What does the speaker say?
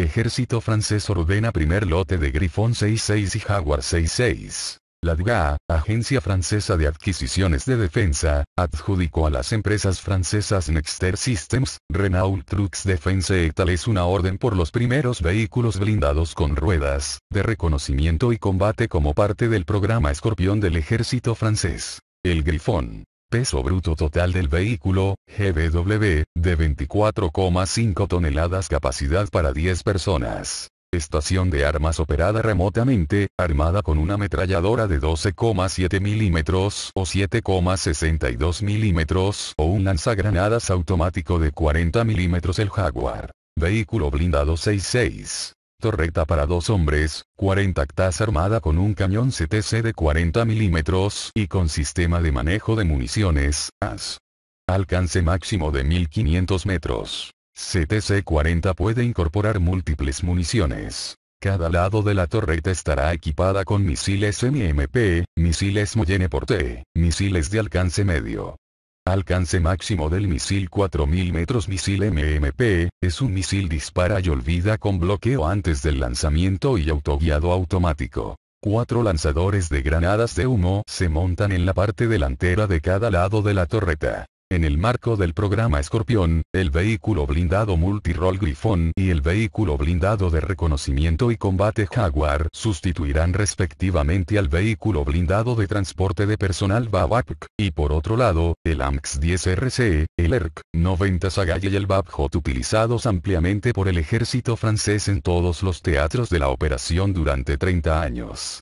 Ejército francés ordena primer lote de Grifón 66 y Jaguar 66. La DGA, Agencia Francesa de Adquisiciones de Defensa, adjudicó a las empresas francesas Nexter Systems, Renault Trucks Defense et Es una orden por los primeros vehículos blindados con ruedas, de reconocimiento y combate como parte del programa Escorpión del ejército francés. El Grifón, Peso bruto total del vehículo, GBW, de 24,5 toneladas capacidad para 10 personas. Estación de armas operada remotamente, armada con una ametralladora de 12,7 milímetros o 7,62 milímetros o un lanzagranadas automático de 40 milímetros el Jaguar. Vehículo blindado 66 torreta para dos hombres, 40 actas armada con un cañón CTC de 40 milímetros y con sistema de manejo de municiones, AS. Alcance máximo de 1500 metros. CTC-40 puede incorporar múltiples municiones. Cada lado de la torreta estará equipada con misiles MMP, misiles Moyenne misiles de alcance medio, Alcance máximo del misil 4000 metros Misil MMP, es un misil dispara y olvida con bloqueo antes del lanzamiento y autoguiado automático. Cuatro lanzadores de granadas de humo se montan en la parte delantera de cada lado de la torreta. En el marco del programa Escorpión, el vehículo blindado multirol Grifón y el vehículo blindado de reconocimiento y combate Jaguar sustituirán respectivamente al vehículo blindado de transporte de personal Babak, y por otro lado, el AMX-10RC, el ERC, 90 Sagaya y el Babjot utilizados ampliamente por el ejército francés en todos los teatros de la operación durante 30 años.